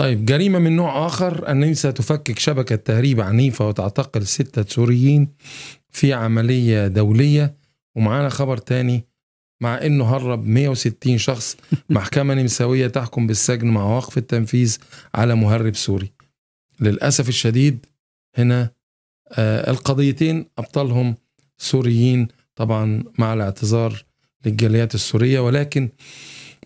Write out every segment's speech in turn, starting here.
طيب جريمة من نوع آخر النمسا تفكك شبكة تهريب عنيفة وتعتقل ستة سوريين في عملية دولية ومعانا خبر تاني مع انه هرب 160 شخص محكمة نمساوية تحكم بالسجن مع وقف التنفيذ على مهرب سوري للأسف الشديد هنا آه القضيتين أبطالهم سوريين طبعا مع الاعتذار للجاليات السورية ولكن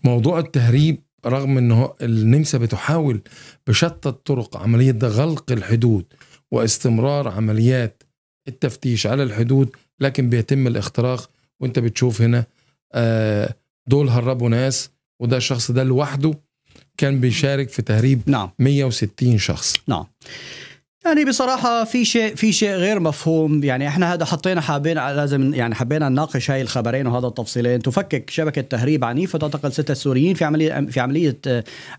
موضوع التهريب رغم أنه النمسا بتحاول بشتى الطرق عملية غلق الحدود واستمرار عمليات التفتيش على الحدود لكن بيتم الاختراق وانت بتشوف هنا آه، دول هربوا ناس وده الشخص ده لوحده كان بيشارك في تهريب نعم. 160 شخص نعم يعني بصراحة في شيء في شيء غير مفهوم يعني احنا هذا حطينا حابين لازم يعني حبينا نناقش هاي الخبرين وهذا التفصيلين تفكك شبكة تهريب عنيفة تعتقل ستة سوريين في عملية في عملية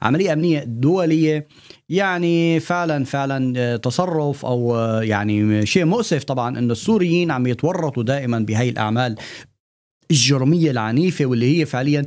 عملية أمنية دولية يعني فعلا فعلا آه، تصرف او آه، يعني شيء مؤسف طبعا انه السوريين عم يتورطوا دائما بهي الاعمال الجرمية العنيفة واللي هي فعليا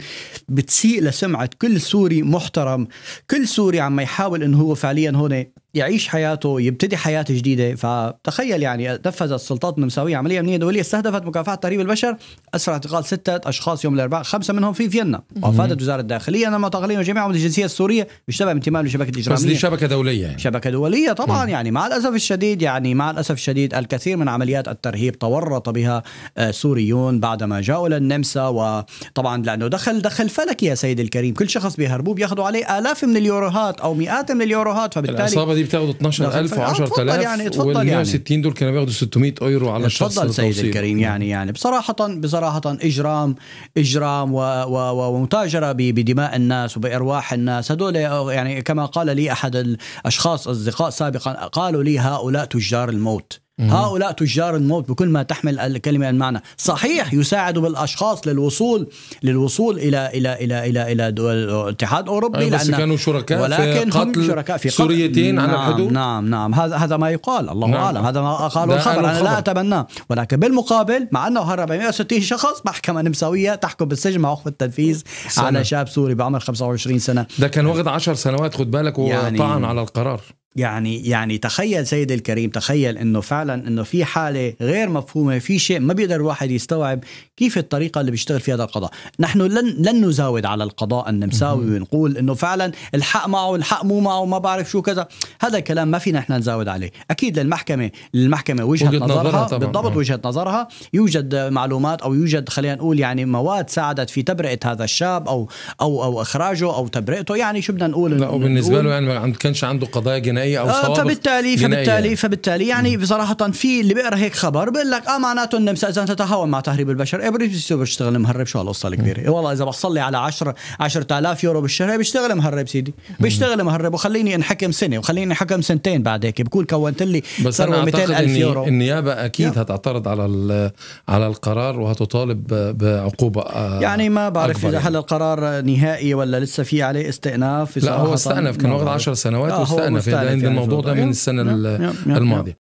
بتسيء لسمعة كل سوري محترم كل سوري عم يحاول انه هو فعليا هون يعيش حياته يبتدي حياة جديدة فتخيل يعني نفذت السلطات النمساوية عملية أمنية دولية استهدفت مكافحة تهريب البشر أسرع اعتقال ستة أشخاص يوم الأربعاء خمسة منهم في فيينا وأفادت وزارة الداخلية أن المعتقلين جميعهم الجنسية السورية بشبه انتمائهم لشبكة إجرامية بس دي شبكة دولية يعني. شبكة دولية طبعا مم. يعني مع الأسف الشديد يعني مع الأسف الشديد الكثير من عمليات الترهيب تورط بها آه، سوريون بعدما جاءوا للنمسا وطبعا لأنه دخل دخل فلكي يا سيدي الكريم كل شخص بيهربوه بياخذوا عليه آلاف من اليوروهات أو مئات من اليوروهات فبالتالي دي بتاخدوا 12000 و10000 يعني اتفضل يعني 160 دول كانوا بياخدوا 600 يورو على الشخص اتفضل سيدي الكريم يعني يعني بصراحه بصراحه اجرام اجرام ومتاجره بدماء الناس وبارواح الناس هذول يعني كما قال لي احد الاشخاص اصدقاء سابقا قالوا لي هؤلاء تجار الموت هؤلاء تجار الموت بكل ما تحمل الكلمة المعنى يعني صحيح يساعد بالأشخاص للوصول للوصول إلى إلى إلى إلى إلى دول الاتحاد الأوروبي بس كانوا شركاء ولكن في قتل هم شركاء في قتل سوريتين نعم على الحدود نعم نعم هذا هذا ما يقال الله نعم. أعلم هذا ما قاله الخبر أنا لا أتبناه ولكن بالمقابل مع أنه هرب 160 شخص محكمة نمساوية تحكم بالسجن مع وقف التنفيذ سنة. على شاب سوري بعمر 25 سنة ده كان واخد 10 سنوات خد بالك يعني وطعن يعني على القرار يعني يعني تخيل سيد الكريم تخيل انه فعلا انه في حاله غير مفهومه في شيء ما بيقدر الواحد يستوعب كيف الطريقه اللي بيشتغل فيها هذا القضاء نحن لن لن نزاود على القضاء النمساوي ونقول انه فعلا الحق معه الحق مو معه ما بعرف شو كذا هذا الكلام ما فينا نحن نزاود عليه اكيد للمحكمه للمحكمه وجهه نظرها طبعا. بالضبط وجهه نظرها يوجد معلومات او يوجد خلينا نقول يعني مواد ساعدت في تبرئه هذا الشاب او او او اخراجه او تبرئته يعني شو بدنا نقول لا وبالنسبه له يعني ما كانش عنده قضايا جنائيه جنائيه او آه، فبالتالي فبالتالي فبالتالي يعني بصراحه في اللي بيقرا هيك خبر بيقول لك اه معناته النمسا اذا تتهاون مع تهريب البشر ابري إيه، بيصير بيشتغل مهرب شو هالقصه الكبيره إيه، والله اذا بحصل لي على 10 10000 يورو بالشهر إيه، بيشتغل مهرب سيدي بيشتغل مهرب وخليني انحكم سنه وخليني انحكم سنتين بعد هيك بكون كونت لي ثروه 200000 يورو النيابه اكيد هتعترض على على القرار وهتطالب بعقوبه آه، يعني ما بعرف اذا يعني. هل القرار نهائي ولا لسه في عليه استئناف لا هو استأنف كان واخذ 10 سنوات آه، واستأنف عند الموضوع ده من السنه الماضيه